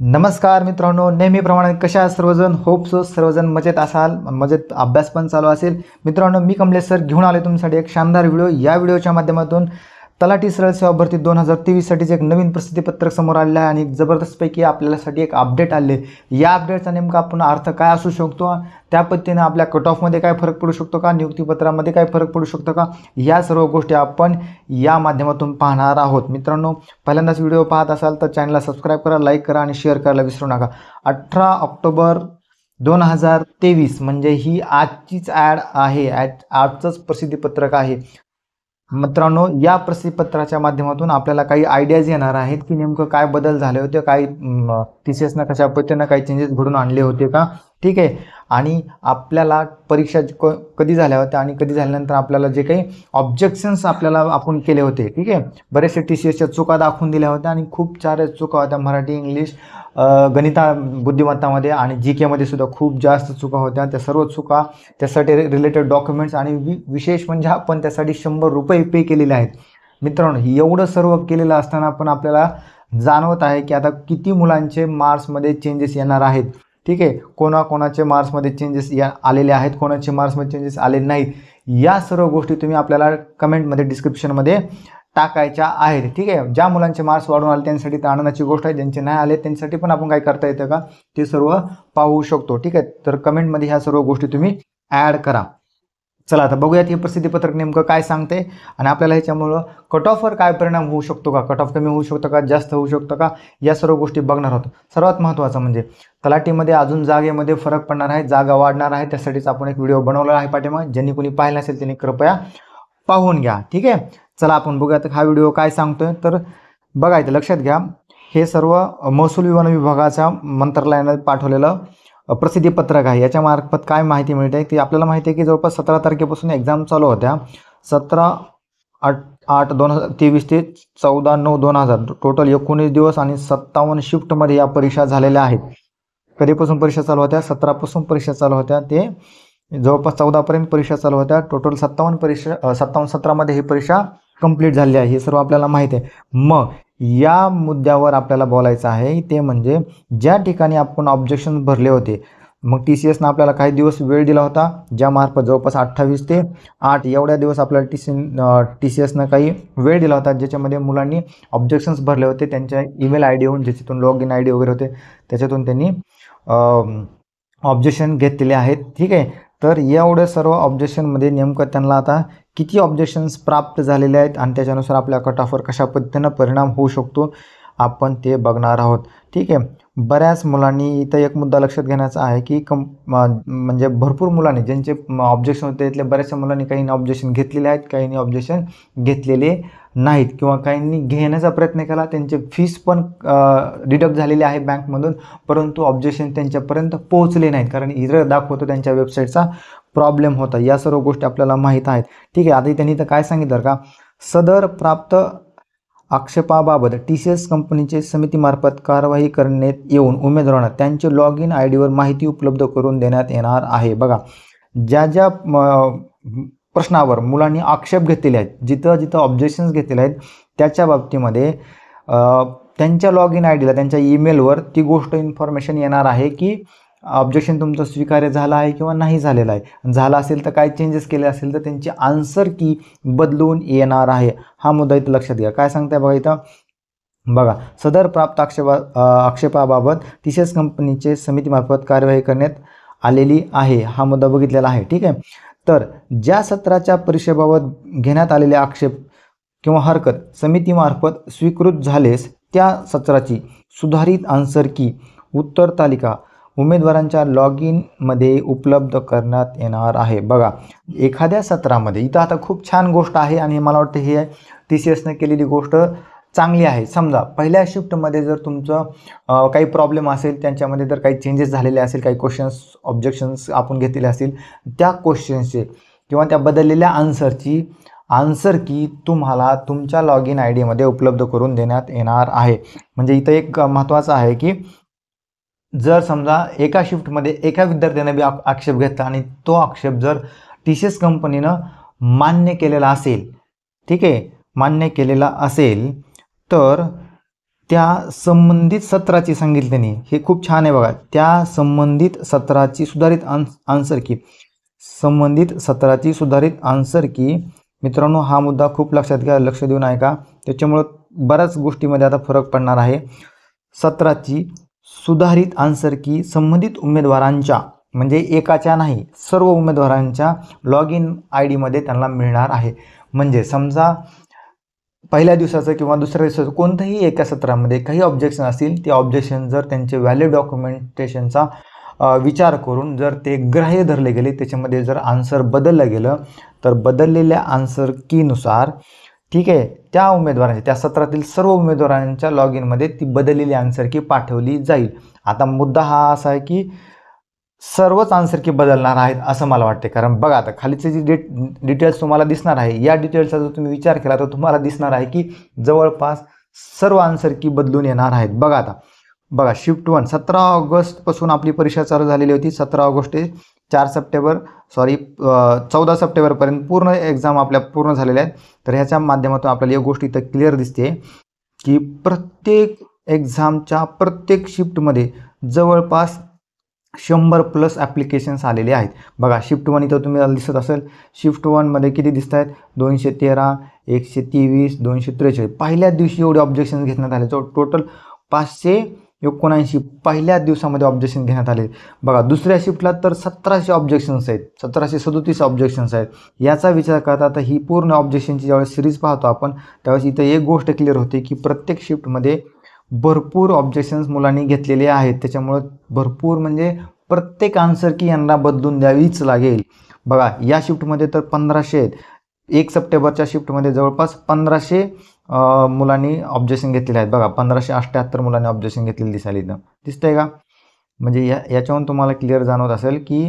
नमस्कार मित्रांनो नेहमीप्रमाणे कशा सर्वजण होपसो सर्वजण मजेत असाल मजेत अभ्यास पण चालू असेल मित्रांनो मी कमलेश सर घेऊन आले तुमच्यासाठी एक शानदार व्हिडिओ या व्हिडिओच्या माध्यमातून तलाठी सरळ सेवा भरती दोन हजार तेवीससाठीचे एक नवीन प्रसिद्धीपत्रक समोर आलेलं आहे आणि जबरदस्तपैकी आपल्यासाठी एक अपडेट आले या अपडेटचा नेमका आपण अर्थ काय असू शकतो त्या पद्धतीने आपल्या कट ऑफमध्ये काय फरक पडू शकतो का नियुक्तीपत्रामध्ये काय फरक पडू शकतो का या सर्व गोष्टी आपण या माध्यमातून पाहणार आहोत मित्रांनो पहिल्यांदाच व्हिडिओ पाहत असाल तर चॅनलला सबस्क्राईब करा लाईक करा आणि शेअर करायला विसरू नका अठरा ऑक्टोबर दोन हजार तेवीस म्हणजे ही आजचीच ॲड आहे आजचंच प्रसिद्धीपत्रक आहे मित्रांनो या प्रसिद्धपत्राच्या माध्यमातून आपल्याला काही आयडियाज येणार आहेत की नेमकं काय बदल झाले होते काही टी सी एसनं कशा पद्धतीनं काही चेंजेस घडून आणले होते का ठीक आहे आणि आपल्याला परीक्षा क कधी झाल्या होत्या आणि कधी झाल्यानंतर आपल्याला जे काही ऑब्जेक्शन्स आपल्याला आपण केले होते ठीक आहे बऱ्याचशा टी सी एसच्या चुका दाखवून दिल्या होत्या आणि खूप चार चुका होत्या मराठी इंग्लिश गणिता बुद्धिमत्तामध्ये आणि जी केमध्ये सुद्धा खूप जास्त चुका होत्या त्या सर्व चुका त्यासाठी रिलेटेड डॉक्युमेंट्स आणि विशेष म्हणजे आपण त्यासाठी शंभर रुपये पे केलेले आहेत मित्रांनो एवढं सर्व केलेलं असताना पण आपल्याला जाणवत आहे की आता किती मुलांचे मार्क्समध्ये चेंजेस येणार आहेत ठीक आहे कोणाकोणाचे मार्क्समध्ये चेंजेस या आलेले आहेत कोणाचे मार्क्समध्ये चेंजेस आलेले नाहीत या सर्व गोष्टी तुम्ही आपल्याला कमेंटमध्ये डिस्क्रिप्शनमध्ये टाकायच्या आहेत ठीक आहे ज्या मुलांचे मार्क्स वाढून आले त्यांच्यासाठी तर आनंदाची गोष्ट आहे ज्यांचे नाही आले त्यांच्यासाठी पण आपण काय करता येतं का ते सर्व पाहू शकतो ठीक आहे तर कमेंटमध्ये ह्या सर्व गोष्टी तुम्ही ॲड करा चला आता बघूयात हे प्रसिद्धीपत्रक नेमकं काय सांगते आणि आपल्याला ह्याच्यामुळं कट ऑफवर काय परिणाम होऊ शकतो का कट ऑफ कमी होऊ शकतो का जास्त होऊ शकतो का या सर्व गोष्टी बघणार आहोत सर्वात महत्त्वाचं म्हणजे तलाठीमध्ये अजून जागेमध्ये फरक पडणार आहे जागा वाढणार आहे त्यासाठीच आपण एक व्हिडिओ बनवला आहे पाठीमा ज्यांनी कोणी पाहिला असेल त्यांनी कृपया पाहून घ्या ठीक आहे चला आपण बघूयात हा व्हिडिओ काय सांगतोय तर बघा लक्षात घ्या हे सर्व महसूल विमान विभागाच्या मंत्रालयानं पाठवलेलं प्रसिद्धीपत्रक आहे याच्यामार्फत काय माहिती मिळते ती आपल्याला माहिती आहे की जवळपास सतरा तारखेपासून एक्झाम चालू होत्या सतरा आठ आठ दोन हजार तेवीस ते चौदा नऊ दोन हजार टोटल एकोणीस दिवस आणि सत्तावन्न शिफ्टमध्ये या परीक्षा झालेल्या आहेत कधीपासून परीक्षा चालू होत्या सतरापासून परीक्षा चालू होत्या ते जवळपास चौदापर्यंत परीक्षा चालू होत्या टोटल सत्तावन्न परीक्षा सत्तावन्न सतरामध्ये ही परीक्षा कंप्लीट झाली आहे हे सर्व आपल्याला माहीत आहे मग या मुद्द्यावर आपल्याला बोलायचं आहे ते म्हणजे ज्या ठिकाणी आपण ऑब्जेक्शन भरले होते मग टी सी एसनं आपल्याला काही दिवस वेळ दिला होता ज्यामार्फत जवळपास अठ्ठावीस ते आठ एवढ्या दिवस आपल्याला टी सी टी सी एसनं काही वेळ दिला होता ज्याच्यामध्ये मुलांनी ऑब्जेक्शन्स भरले होते त्यांच्या ईमेल आय होऊन ज्याच्यातून लॉग इन आय डी वगैरे होते त्याच्यातून त्यांनी ऑब्जेक्शन घेतलेले आहेत ठीक आहे तर एवढ्या सर्व ऑब्जेक्शनमध्ये नेमकं त्यांना आता किती ऑब्जेक्शन्स प्राप्त झालेले आहेत आणि त्याच्यानुसार आपल्या ऑफवर कशा पद्धतीनं परिणाम होऊ शकतो आपण ते बघणार आहोत ठीक आहे बऱ्याच मुलांनी इथं एक मुद्दा लक्षात घेण्याचा आहे की कम म्हणजे भरपूर मुलांनी ज्यांचे ऑब्जेक्शन होते त्यातल्या बऱ्याचशा मुलांनी काहींनी ऑब्जेक्शन घेतलेले आहेत काहींनी ऑब्जेक्शन घेतलेले नाहीत किंवा काहींनी घेण्याचा प्रयत्न केला त्यांचे फीस पण डिडक्ट झालेले आहे बँकमधून परंतु ऑब्जेक्शन त्यांच्यापर्यंत पोहोचले नाहीत कारण इतर दाखवतो त्यांच्या वेबसाईटचा प्रॉब्लेम होता या सर्व गोष्टी आपल्याला माहीत आहेत ठीक आहे आता त्यांनी तर काय सांगितलं का सदर प्राप्त आक्षेपाबाबत टी सी एस कंपनीचे समितीमार्फत कारवाई करण्यात येऊन उमेदवारांना त्यांचे लॉग इन आय डीवर माहिती उपलब्ध करून देण्यात येणार आहे बघा ज्या ज्या प्रश्नावर मुलांनी आक्षेप घेतलेले आहेत जिथं जिथं ऑब्जेक्शन्स घेतलेले आहेत त्याच्या बाबतीमध्ये त्यांच्या लॉग इन आय डीला त्यांच्या ईमेलवर ती गोष्ट इन्फॉर्मेशन येणार आहे की ऑब्जेक्शन तुमचं स्वीकार्य झालं आहे किंवा नाही झालेलं आहे झालं असेल तर काय चेंजेस केले असेल तर त्यांची आन्सर की बदलून येणार आहे हा मुद्दा इथं लक्षात घ्या काय सांगताय बघा इथं बघा सदर प्राप्त आक्षेपा आक्षेपाबाबत टीसीएस कंपनीचे समितीमार्फत कार्यवाही करण्यात आलेली आहे हा मुद्दा बघितलेला आहे ठीक आहे तर ज्या सत्राच्या परीक्षेबाबत घेण्यात आलेले आक्षेप किंवा हरकत समितीमार्फत स्वीकृत झालेस त्या सत्राची सुधारित आन्सर की उत्तर तालिका उमेदवारांच्या लॉग इनमध्ये उपलब्ध करण्यात येणार आहे बघा एखाद्या सत्रामध्ये इथं आता खूप छान गोष्ट आहे आणि मला वाटतं हे टी सी एसनं केलेली गोष्ट चांगली आहे समजा पहिल्या शिफ्टमध्ये जर तुमचं काही प्रॉब्लेम असेल त्यांच्यामध्ये जर काही चेंजेस झालेले असेल काही क्वेश्चन्स ऑब्जेक्शन्स आपण घेतलेले असतील त्या क्वेश्चन्सचे किंवा त्या बदललेल्या आन्सरची आन्सर की तुम्हाला तुमच्या लॉग इन आय डीमध्ये उपलब्ध करून देण्यात येणार आहे म्हणजे इथं एक महत्त्वाचं आहे की जर समजा एका शिफ्टमध्ये एका विद्यार्थ्याने बी आक्षेप घेतला आणि तो आक्षेप जर टी सी एस कंपनीनं मान्य केलेला असेल ठीक आहे मान्य केलेला असेल तर त्या संबंधित सत्राची सांगितली हे खूप छान आहे बघा त्या संबंधित सत्राची सुधारित आन्स आन्सर की संबंधित सत्राची सुधारित आन्सर की मित्रांनो हा मुद्दा खूप लक्षात घ्या लक्ष देऊन ऐका त्याच्यामुळं बऱ्याच गोष्टीमध्ये आता फरक पडणार आहे सत्राची सुधारित आन्सर की संबंधित उमेदवारांच्या म्हणजे एकाच्या नाही सर्व उमेदवारांच्या लॉग इन आय डीमध्ये त्यांना मिळणार आहे म्हणजे समजा पहिल्या दिवसाचं किंवा दुसऱ्या दिवसाचं कोणतंही एका सत्रामध्ये काही ऑब्जेक्शन असतील ते ऑब्जेक्शन जर त्यांचे व्हॅलिड डॉक्युमेंटेशनचा विचार करून जर ते ग्राह्य धरले गेले त्याच्यामध्ये जर आन्सर बदललं गेलं तर बदललेल्या आन्सर कीनुसार ठीक आहे त्या उमेदवारांची त्या सत्रातील सर्व उमेदवारांच्या लॉग इनमध्ये ती बदललेली आन्सर की पाठवली जाईल आता मुद्दा हा असा आहे की सर्वच आन्सर की बदलणार आहेत असं मला वाटते कारण बघा आता खालीचे जी डेट डिटेल्स तुम्हाला दिसणार आहे या डिटेल्सचा जर तुम्ही विचार केला तर तुम्हाला दिसणार आहे की जवळपास सर्व आन्सर की बदलून येणार आहेत बघा आता बघा शिफ्ट वन सतरा ऑगस्टपासून आपली परीक्षा चालू झालेली होती सतरा ऑगस्ट चार सप्टेंबर सॉरी चौदा सप्टेंबरपर्यंत पूर्ण एक्झाम आपल्या पूर्ण झालेल्या आहेत तर ह्याच्या माध्यमातून आपल्याला एक गोष्ट इथं क्लिअर दिसते की प्रत्येक एक्झामच्या प्रत्येक शिफ्टमध्ये जवळपास शंभर प्लस ॲप्लिकेशन्स आलेले आहेत बघा शिफ्ट वन इथं तुम्ही दिसत असेल शिफ्ट वनमध्ये किती दिसत आहेत दोनशे तेरा एकशे तेवीस दोनशे त्रेचाळीस पहिल्या दिवशी एवढे ऑब्जेक्शन्स घेतण्यात आले जो टोटल पाचशे एकोणऐंशी पहिल्या दिवसामध्ये ऑब्जेक्शन घेण्यात आले बघा दुसऱ्या शिफ्टला तर सतराशे ऑब्जेक्शन्स आहेत सतराशे सदोतीस ऑब्जेक्शन्स आहेत याचा विचार करता आता ही पूर्ण ऑब्जेक्शनची ज्यावेळेस सिरीज पाहतो आपण त्यावेळेस इथं एक गोष्ट क्लिअर होते की प्रत्येक शिफ्टमध्ये भरपूर ऑब्जेक्शन्स मुलांनी घेतलेले आहेत त्याच्यामुळं भरपूर म्हणजे प्रत्येक आन्सर की यांना बदलून द्यावीच लागेल बघा या शिफ्टमध्ये तर पंधराशे आहेत एक सप्टेंबरच्या शिफ्टमध्ये जवळपास पंधराशे मुलांनी ऑब्जेक्शन घेतलेले आहेत बघा पंधराशे अठ्ठ्याहत्तर मुलांनी ऑब्जेक्शन घेतलेलं दिसायला इथं दिसतंय का म्हणजे या याच्यावरून तुम्हाला क्लिअर जाणवत असेल की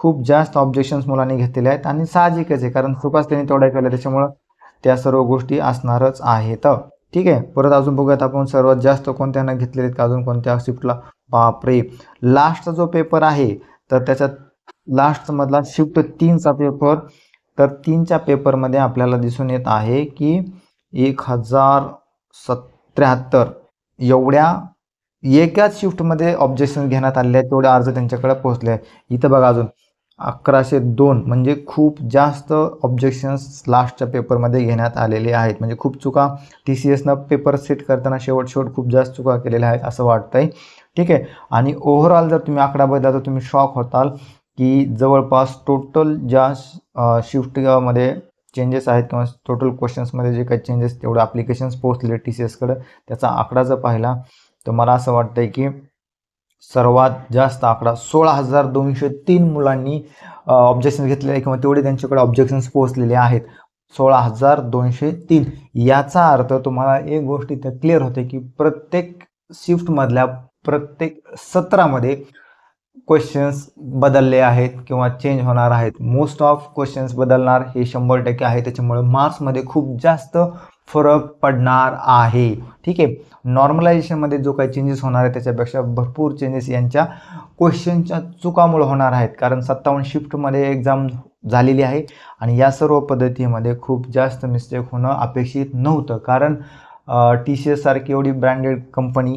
खूप जास्त ऑब्जेक्शन्स मुलांनी घेतलेले आहेत आणि साहजिकच आहे कारण खूपच त्यांनी तेवढ्या केल्या त्याच्यामुळं त्या सर्व गोष्टी असणारच आहेत ठीक आहे परत अजून बघूयात आपण सर्वात जास्त कोणत्यानं घेतलेले आहेत का अजून कोणत्या शिफ्टला बापरे लास्टचा जो पेपर आहे तर त्याच्यात लास्टमधला शिफ्ट तीनचा पेपर तर तीनच्या पेपरमध्ये आपल्याला दिसून येत आहे की एक हजार सत्र्याहत्तर एवढ्या एकाच शिफ्टमध्ये ऑब्जेक्शन घेण्यात आले आहेत तेवढे अर्ज त्यांच्याकडे पोहोचले आहेत इथं बघा अजून अकराशे दोन म्हणजे खूप जास्त ऑब्जेक्शन्स लास्टच्या पेपरमध्ये घेण्यात आलेले आहेत म्हणजे खूप चुका टी सी एसनं पेपर सेट करताना शेवट शेवट खूप जास्त चुका केलेल्या आहेत असं वाटतं आहे ठीक आहे आणि ओव्हरऑल जर तुम्ही आकडा बदला तर तुम्ही शॉक होताल की जवळपास टोटल ज्या शिफ्टमध्ये चेंजेस आहेत किंवा टोटल क्वेश्चन्समध्ये जे काही चेंजेस तेवढं ॲप्लिकेशन्स पोहोचले टी सी एसकडं त्याचा आकडा जर पाहिला तर मला असं वाटतं आहे की सर्वात जास्त आकडा सोळा हजार दोनशे तीन मुलांनी ऑब्जेक्शन्स घेतलेले आहे किंवा तेवढे त्यांच्याकडे ऑब्जेक्शन्स पोहोचलेले आहेत सोळा हजार दोनशे तीन याचा अर्थ तुम्हाला एक गोष्ट इथं क्लिअर होते की प्रत्येक शिफ्टमधल्या प्रत्येक सत्रामध्ये क्वेश्चन्स बदलले आहेत किंवा चेंज होणार आहेत मोस्ट ऑफ क्वेश्चन्स बदलणार हे शंभर टक्के आहे त्याच्यामुळे मार्क्समध्ये खूप जास्त फरक पडणार आहे ठीक आहे नॉर्मलायझेशनमध्ये जो काही चेंजेस होणार आहे त्याच्यापेक्षा भरपूर चेंजेस यांच्या क्वेश्चनच्या चुकामुळे होणार आहेत कारण सत्तावन्न शिफ्टमध्ये एक्झाम झालेली आहे आणि या सर्व पद्धतीमध्ये खूप जास्त मिस्टेक होणं अपेक्षित नव्हतं कारण टी सी सारखी एवढी ब्रँडेड कंपनी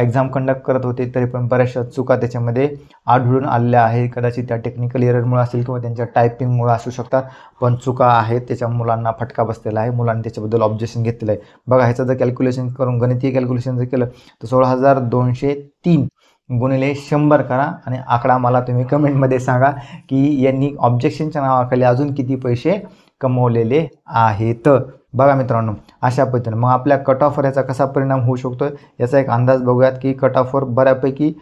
एक्झाम कंडक्ट करत होते तरी पण बऱ्याचशा चुका त्याच्यामध्ये आढळून आलेल्या आहेत कदाचित त्या टेक्निकल एररमुळे असेल किंवा त्यांच्या टायपिंगमुळे असू शकतात पण चुका आहेत त्याच्या मुलांना फटका बसलेला आहे मुलांनी त्याच्याबद्दल ऑब्जेक्शन घेतलेलं आहे बघा ह्याचं जर कॅल्क्युलेशन करून गणितीय कॅल्क्युलेशन जर केलं तर सोळा हजार दोनशे तीन गुणिले शंभर करा आणि आकडा मला तुम्ही कमेंटमध्ये सांगा की यांनी ऑब्जेक्शनच्या नावाखाली अजून किती पैसे कमवलेले आहेत बघा मित्रांनो अशा पद्धतीने मग आपल्या कट ऑफवर याचा कसा परिणाम होऊ शकतो याचा एक अंदाज बघूयात की कट ऑफवर बऱ्यापैकी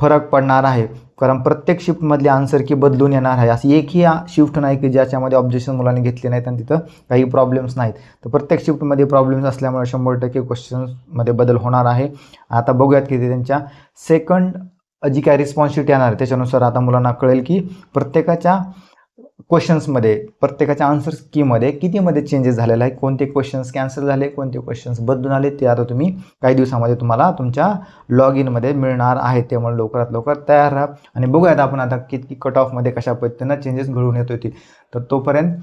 फरक पडणार आहे कारण प्रत्येक शिफ्टमधली आन्सर की बदलून येणार आहे अशी एकही शिफ्ट नाही की ज्याच्यामध्ये ऑब्जेक्शन मुलांनी घेतले नाहीत आणि तिथं काही प्रॉब्लेम्स नाहीत तर प्रत्येक शिफ्टमध्ये प्रॉब्लेम्स असल्यामुळे शंभर टक्के क्वेश्चन्समध्ये बदल होणार आहे आता बघूयात की ते त्यांच्या सेकंड जी काय रिस्पॉन्सिबिलिटी येणार आहे त्याच्यानुसार आता मुलांना कळेल की प्रत्येकाच्या क्वेश्चन्समध्ये प्रत्येकाच्या आन्सर्स कीमध्ये कितीमध्ये चेंजेस झालेला आहे कोणते क्वेश्चन्स कॅन्सल झाले कोणते क्वेश्चन्स बदलून आले ते आता तुम्ही काही दिवसामध्ये तुम्हाला तुमच्या लॉग इनमध्ये मिळणार आहे त्यामुळे लवकरात लवकर तयार राहा आणि बघूयात आपण आता किती कट ऑफमध्ये कशा पद्धतीनं चेंजेस घडून येत होतील तर तोपर्यंत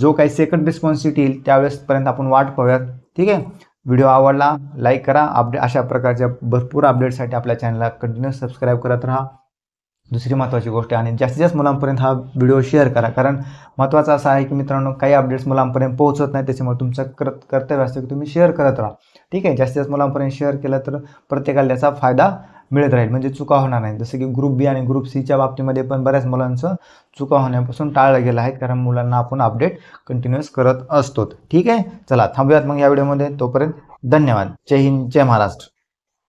जो काही सेकंड रिस्पॉन्सिटी येईल त्यावेळेसपर्यंत आपण वाट पाहूयात ठीक आहे व्हिडिओ आवडला लाईक करा अपडे अशा प्रकारच्या भरपूर अपडेटसाठी आपल्या चॅनलला कंटिन्यू सबस्क्राईब करत राहा दुसरी महत्त्वाची गोष्ट आहे आणि जास्तीत जास्त मुलांपर्यंत हा व्हिडिओ शेअर करा कारण महत्त्वाचा असा आहे की मित्रांनो काही अपडेट्स मुलांपर्यंत पोहोचत नाही त्याच्यामुळे तुमचं करत कर्तव्य असतं की तुम्ही शेअर करत राहा ठीक आहे जास्तीत जास्त मुलांपर्यंत शेअर केलं तर प्रत्येकाला त्याचा फायदा मिळत राहील म्हणजे चुका होणार नाही जसं की ग्रुप बी आणि ग्रुप सीच्या बाबतीमध्ये पण बऱ्याच मुलांचं चुका होण्यापासून टाळलं गेलं आहे कारण मुलांना आपण अपडेट कंटिन्युअस करत असतो ठीक आहे चला थांबूयात मग या व्हिडिओमध्ये तोपर्यंत धन्यवाद जय हिंद जय महाराष्ट्र